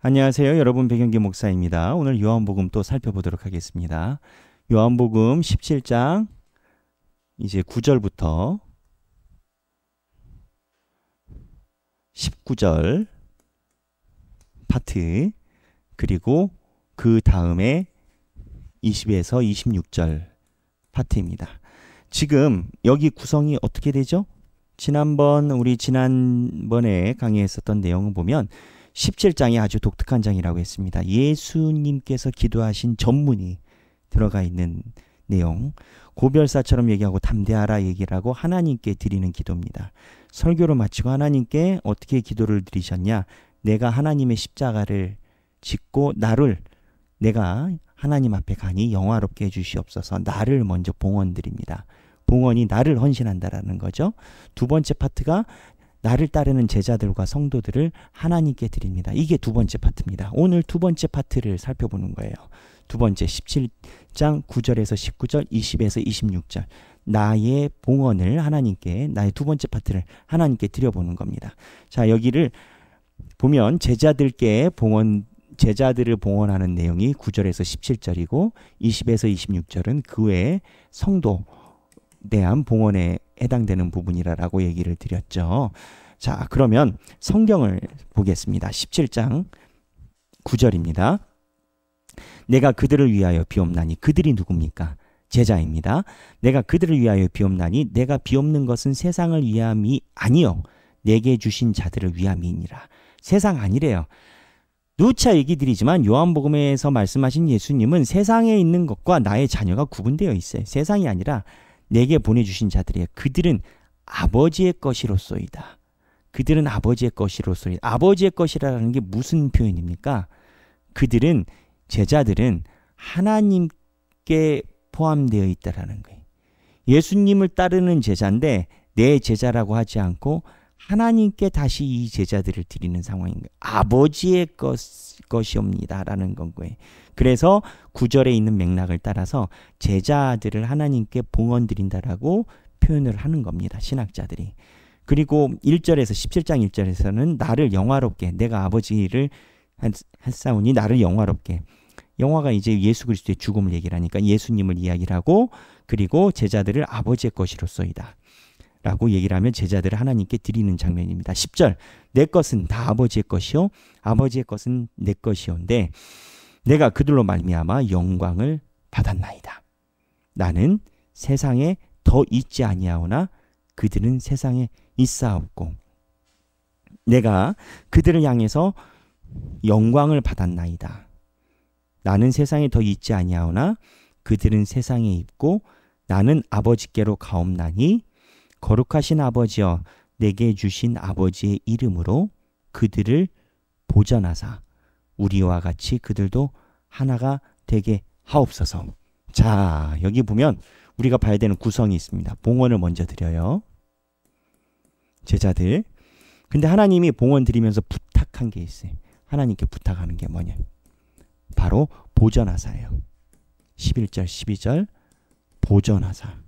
안녕하세요. 여러분 배경기 목사입니다. 오늘 요한복음 또 살펴보도록 하겠습니다. 요한복음 17장 이제 9절부터 19절 파트 그리고 그 다음에 20에서 26절 파트입니다. 지금 여기 구성이 어떻게 되죠? 지난번 우리 지난번에 강의했었던 내용을 보면 17장이 아주 독특한 장이라고 했습니다. 예수님께서 기도하신 전문이 들어가 있는 내용. 고별사처럼 얘기하고 담대하라 얘기를하고 하나님께 드리는 기도입니다. 설교를 마치고 하나님께 어떻게 기도를 드리셨냐? 내가 하나님의 십자가를 짓고 나를 내가 하나님 앞에 가니 영화롭게 해주시옵소서 나를 먼저 봉헌 드립니다. 봉헌이 나를 헌신한다라는 거죠. 두 번째 파트가 나를 따르는 제자들과 성도들을 하나님께 드립니다. 이게 두 번째 파트입니다. 오늘 두 번째 파트를 살펴보는 거예요. 두 번째 17장 9절에서 19절, 20에서 26절. 나의 봉헌을 하나님께 나의 두 번째 파트를 하나님께 드려보는 겁니다. 자, 여기를 보면 제자들께 봉헌 제자들을 봉헌하는 내용이 9절에서 17절이고 20에서 26절은 그 외에 성도 대한 봉헌에 해당되는 부분이라고 얘기를 드렸죠. 자, 그러면 성경을 보겠습니다. 17장 9절입니다. 내가 그들을 위하여 비옵나니 그들이 누굽니까? 제자입니다. 내가 그들을 위하여 비옵나니 내가 비옵는 것은 세상을 위함이 아니요 내게 주신 자들을 위함이니라. 세상 아니래요. 누차 얘기 드리지만 요한복음에서 말씀하신 예수님은 세상에 있는 것과 나의 자녀가 구분되어 있어요. 세상이 아니라 내게 보내주신 자들이야. 그들은 아버지의 것이로소이다. 그들은 아버지의 것이로소이다. 아버지의 것이라는 게 무슨 표현입니까? 그들은 제자들은 하나님께 포함되어 있다라는 거예요. 예수님을 따르는 제자인데 내 제자라고 하지 않고 하나님께 다시 이 제자들을 드리는 상황인 거예요. 아버지의 것, 것이옵니다라는 건 거예요. 그래서 구절에 있는 맥락을 따라서 제자들을 하나님께 봉헌 드린다라고 표현을 하는 겁니다. 신학자들이. 그리고 1절에서 17장 1절에서는 나를 영화롭게 내가 아버지를 한싸우니 나를 영화롭게 영화가 이제 예수 그리스도의 죽음을 얘기를 하니까 예수님을 이야기를 하고 그리고 제자들을 아버지의 것이로서이다. 라고 얘기를 하면 제자들을 하나님께 드리는 장면입니다. 10절 내 것은 다 아버지의 것이요 아버지의 것은 내 것이온데 내가 그들로 말미암아 영광을 받았나이다. 나는 세상에 더 있지 아니하오나 그들은 세상에 있사옵고 내가 그들을 향해서 영광을 받았나이다. 나는 세상에 더 있지 아니하오나 그들은 세상에 있고 나는 아버지께로 가옵나니 거룩하신 아버지여 내게 주신 아버지의 이름으로 그들을 보전하사 우리와 같이 그들도 하나가 되게 하옵소서. 자, 여기 보면 우리가 봐야 되는 구성이 있습니다. 봉헌을 먼저 드려요. 제자들. 근데 하나님이 봉헌 드리면서 부탁한 게 있어요. 하나님께 부탁하는 게 뭐냐? 바로 보전하사예요. 11절, 12절 보전하사.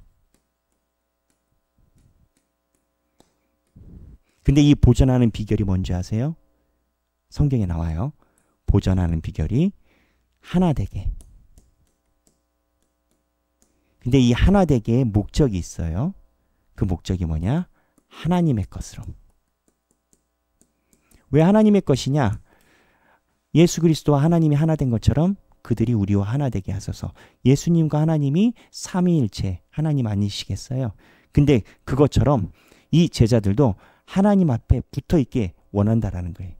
근데 이 보전하는 비결이 뭔지 아세요? 성경에 나와요. 보전하는 비결이 하나 되게. 근데 이 하나 되게의 목적이 있어요. 그 목적이 뭐냐? 하나님의 것으로. 왜 하나님의 것이냐? 예수 그리스도와 하나님이 하나 된 것처럼 그들이 우리와 하나 되게 하소서. 예수님과 하나님이 삼위일체 하나님 아니시겠어요? 근데 그것처럼 이 제자들도 하나님 앞에 붙어 있게 원한다라는 거예요.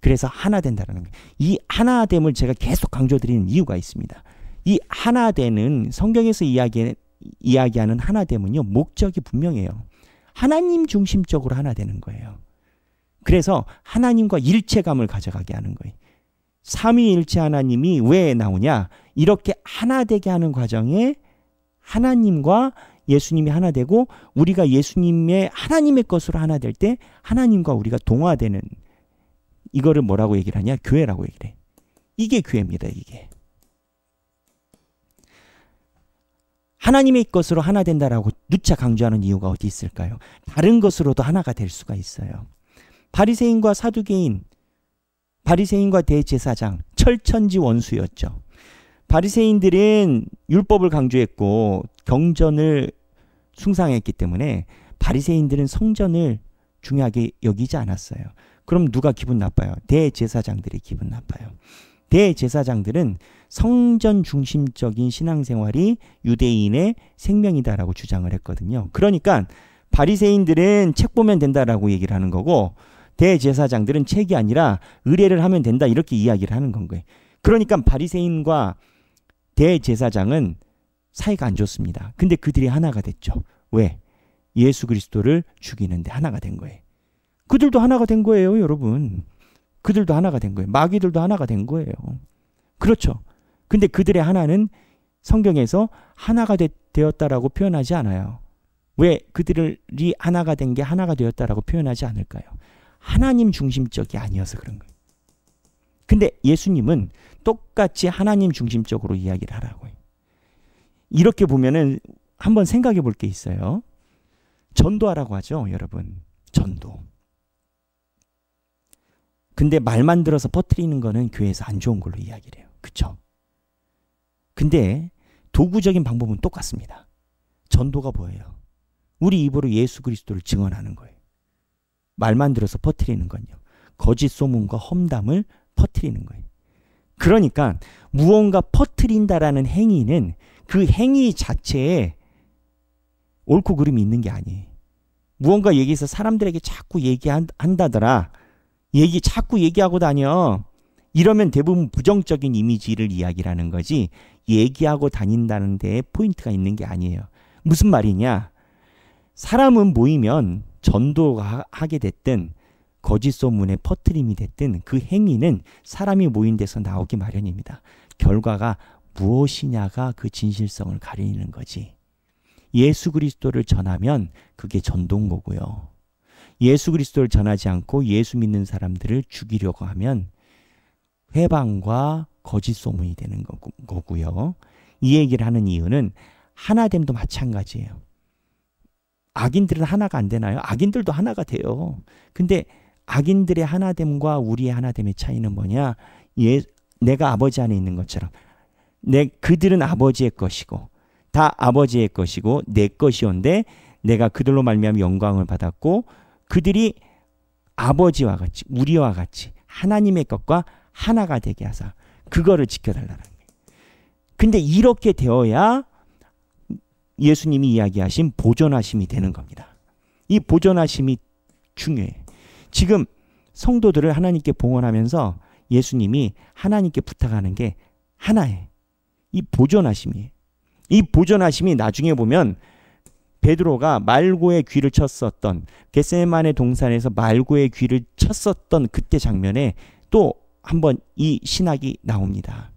그래서 하나 된다라는 거예요. 이 하나됨을 제가 계속 강조드리는 이유가 있습니다. 이하나되는 성경에서 이야기, 이야기하는 하나됨은요, 목적이 분명해요. 하나님 중심적으로 하나 되는 거예요. 그래서 하나님과 일체감을 가져가게 하는 거예요. 삼위일체 하나님이 왜 나오냐? 이렇게 하나 되게 하는 과정에 하나님과 예수님이 하나 되고 우리가 예수님의 하나님의 것으로 하나 될 때 하나님과 우리가 동화되는 이거를 뭐라고 얘기를 하냐? 교회라고 얘기를 해. 이게 교회입니다. 이게. 하나님의 것으로 하나 된다라고 누차 강조하는 이유가 어디 있을까요? 다른 것으로도 하나가 될 수가 있어요. 바리새인과 사두개인, 바리새인과 대제사장, 철천지 원수였죠. 바리새인들은 율법을 강조했고 경전을 숭상했기 때문에 바리새인들은 성전을 중요하게 여기지 않았어요. 그럼 누가 기분 나빠요? 대제사장들이 기분 나빠요. 대제사장들은 성전 중심적인 신앙생활이 유대인의 생명이다라고 주장을 했거든요. 그러니까 바리새인들은 책 보면 된다라고 얘기를 하는 거고 대제사장들은 책이 아니라 의뢰를 하면 된다 이렇게 이야기를 하는 건 거예요. 그러니까 바리새인과 대제사장은 사이가 안 좋습니다. 근데 그들이 하나가 됐죠. 왜? 예수 그리스도를 죽이는데 하나가 된 거예요. 그들도 하나가 된 거예요, 여러분. 그들도 하나가 된 거예요. 마귀들도 하나가 된 거예요. 그렇죠. 근데 그들의 하나는 성경에서 하나가 되, 었다라고 표현하지 않아요. 왜 그들이 하나가 된 게 하나가 되었다라고 표현하지 않을까요? 하나님 중심적이 아니어서 그런 거예요. 근데 예수님은 똑같이 하나님 중심적으로 이야기를 하라고요. 이렇게 보면은 한번 생각해 볼 게 있어요. 전도하라고 하죠, 여러분. 전도. 근데 말만 들어서 퍼뜨리는 거는 교회에서 안 좋은 걸로 이야기를 해요. 그쵸? 근데 도구적인 방법은 똑같습니다. 전도가 뭐예요? 우리 입으로 예수 그리스도를 증언하는 거예요. 말만 들어서 퍼뜨리는 건요. 거짓 소문과 험담을 퍼뜨리는 거예요. 그러니까 무언가 퍼뜨린다라는 행위는 그 행위 자체에 옳고 그름이 있는 게 아니에요. 무언가 얘기해서 사람들에게 자꾸 얘기한다더라. 얘기 자꾸 얘기하고 다녀. 이러면 대부분 부정적인 이미지를 이야기라는 거지 얘기하고 다닌다는 데에 포인트가 있는 게 아니에요. 무슨 말이냐? 사람은 모이면 전도하게 가 됐든 거짓 소문의 퍼트림이 됐든 그 행위는 사람이 모인 데서 나오기 마련입니다. 결과가 무엇이냐가 그 진실성을 가리는 거지. 예수 그리스도를 전하면 그게 전동거고요. 예수 그리스도를 전하지 않고 예수 믿는 사람들을 죽이려고 하면 회방과 거짓 소문이 되는 거고요. 이 얘기를 하는 이유는 하나됨도 마찬가지예요. 악인들은 하나가 안 되나요? 악인들도 하나가 돼요. 근데 악인들의 하나됨과 우리의 하나됨의 차이는 뭐냐? 예, 내가 아버지 안에 있는 것처럼 내 그들은 아버지의 것이고 다 아버지의 것이고 내 것이온데 내가 그들로 말미암아 영광을 받았고 그들이 아버지와 같이 우리와 같이 하나님의 것과 하나가 되게 하사 그거를 지켜달라는 거예요. 근데 이렇게 되어야 예수님이 이야기하신 보존하심이 되는 겁니다. 이 보존하심이 중요해. 지금 성도들을 하나님께 봉헌하면서 예수님이 하나님께 부탁하는 게 하나예요. 이 보존하심이에요. 이 보존하심이 나중에 보면 베드로가 말고의 귀를 쳤었던 겟세만의 동산에서 말고의 귀를 쳤었던 그때 장면에 또 한 번 이 신학이 나옵니다.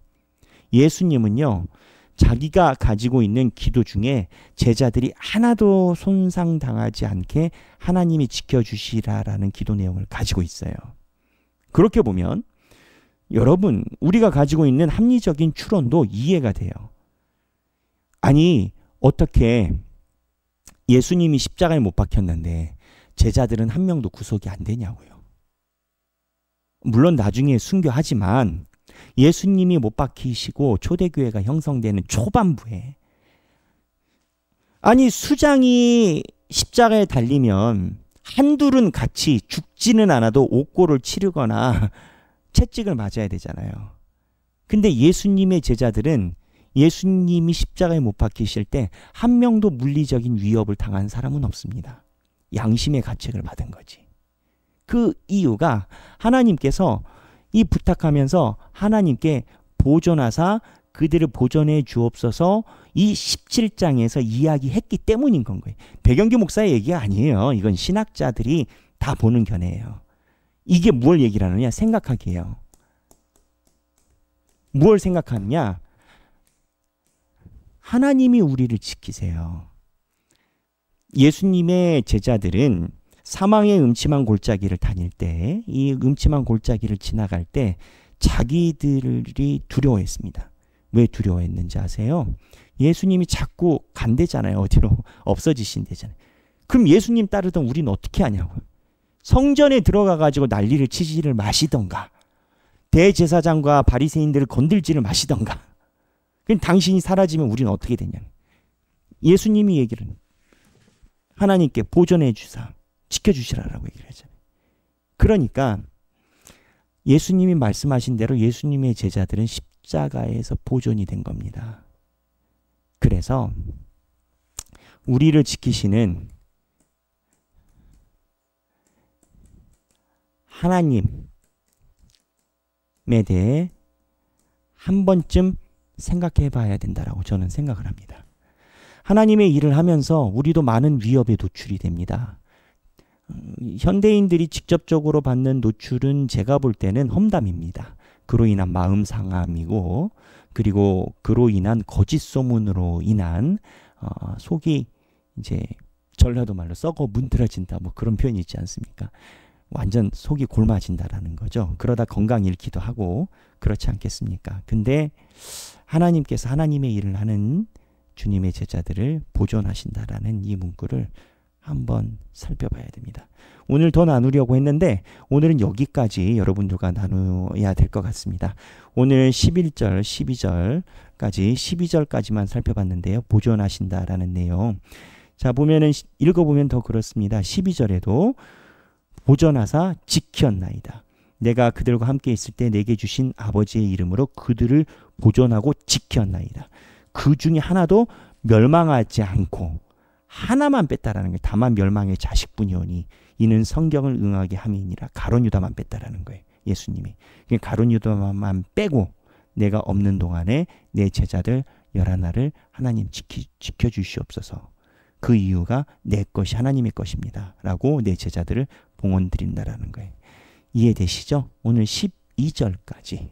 예수님은요. 자기가 가지고 있는 기도 중에 제자들이 하나도 손상당하지 않게 하나님이 지켜주시라라는 기도 내용을 가지고 있어요. 그렇게 보면 여러분, 우리가 가지고 있는 합리적인 추론도 이해가 돼요. 아니, 어떻게 예수님이 십자가에 못 박혔는데 제자들은 한 명도 구속이 안 되냐고요. 물론 나중에 순교하지만 예수님이 못 박히시고 초대교회가 형성되는 초반부에 아니 수장이 십자가에 달리면 한둘은 같이 죽지는 않아도 옥고를 치르거나 채찍을 맞아야 되잖아요. 근데 예수님의 제자들은 예수님이 십자가에 못 박히실 때 한 명도 물리적인 위협을 당한 사람은 없습니다. 양심의 가책을 받은 거지. 그 이유가 하나님께서 이 부탁하면서 하나님께 보존하사 그들을 보존해 주옵소서 이 17장에서 이야기했기 때문인 건 거예요. 배경기 목사의 얘기가 아니에요. 이건 신학자들이 다 보는 견해예요. 이게 뭘 얘기를 하느냐? 생각하기예요. 무 생각하느냐? 하나님이 우리를 지키세요. 예수님의 제자들은 사망의 음침한 골짜기를 다닐 때, 이 음침한 골짜기를 지나갈 때 자기들이 두려워했습니다. 왜 두려워했는지 아세요? 예수님이 자꾸 간대잖아요. 어디로 없어지신대잖아요. 그럼 예수님 따르던 우리는 어떻게 하냐고요. 성전에 들어가 가지고 난리를 치지를 마시던가 대제사장과 바리새인들을 건들지를 마시던가 그럼 당신이 사라지면 우리는 어떻게 되냐 예수님이 얘기를 하나님께 보존해 주사 지켜 주시라라고 얘기를 하잖아요. 그러니까 예수님이 말씀하신 대로 예수님의 제자들은 십자가에서 보존이 된 겁니다. 그래서 우리를 지키시는 하나님에 대해 한 번쯤 생각해 봐야 된다라고 저는 생각을 합니다. 하나님의 일을 하면서 우리도 많은 위협에 노출이 됩니다. 현대인들이 직접적으로 받는 노출은 제가 볼 때는 험담입니다. 그로 인한 마음 상함이고 그리고 그로 인한 거짓 소문으로 인한 어, 속이 이제 전라도 말로 썩어 문드러진다 뭐 그런 표현이 있지 않습니까? 완전 속이 골마진다라는 거죠. 그러다 건강 잃기도 하고 그렇지 않겠습니까? 근데 하나님께서 하나님의 일을 하는 주님의 제자들을 보존하신다라는 이 문구를 한번 살펴봐야 됩니다. 오늘 더 나누려고 했는데 오늘은 여기까지 여러분들과 나누어야 될 것 같습니다. 오늘 11절, 12절까지 12절까지만 살펴봤는데요. 보존하신다라는 내용. 자, 보면은 읽어 보면 더 그렇습니다. 12절에도 보전하사 지켰나이다. 내가 그들과 함께 있을 때 내게 주신 아버지의 이름으로 그들을 보존하고 지켰나이다. 그 중에 하나도 멸망하지 않고 하나만 뺐다라는 게 다만 멸망의 자식뿐이오니 이는 성경을 응하게 함이니라 가론 유다만 뺐다라는 거예요. 예수님이 그러니까 가론 유다만 빼고 내가 없는 동안에 내 제자들 열하나를 하나님 지키, 지켜주시옵소서. 그 이유가 내 것이 하나님의 것입니다. 라고 내 제자들을 봉헌 드린다라는 거예요. 이해되시죠? 오늘 12절까지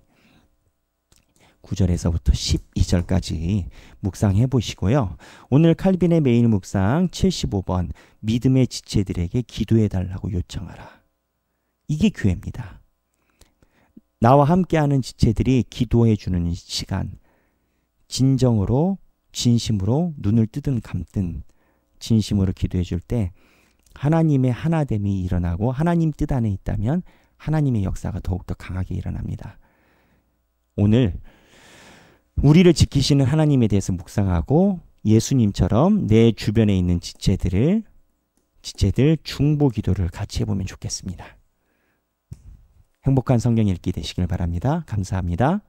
9절에서부터 12절까지 묵상해 보시고요. 오늘 칼빈의 메일 묵상 75번 믿음의 지체들에게 기도해 달라고 요청하라. 이게 교회입니다. 나와 함께하는 지체들이 기도해 주는 시간 진정으로 진심으로 눈을 뜨든 감든 진심으로 기도해 줄때 하나님의 하나됨이 일어나고 하나님 뜻 안에 있다면 하나님의 역사가 더욱더 강하게 일어납니다. 오늘 우리를 지키시는 하나님에 대해서 묵상하고 예수님처럼 내 주변에 있는 지체들을 지체들 중보 기도를 같이 해보면 좋겠습니다. 행복한 성경 읽기 되시길 바랍니다. 감사합니다.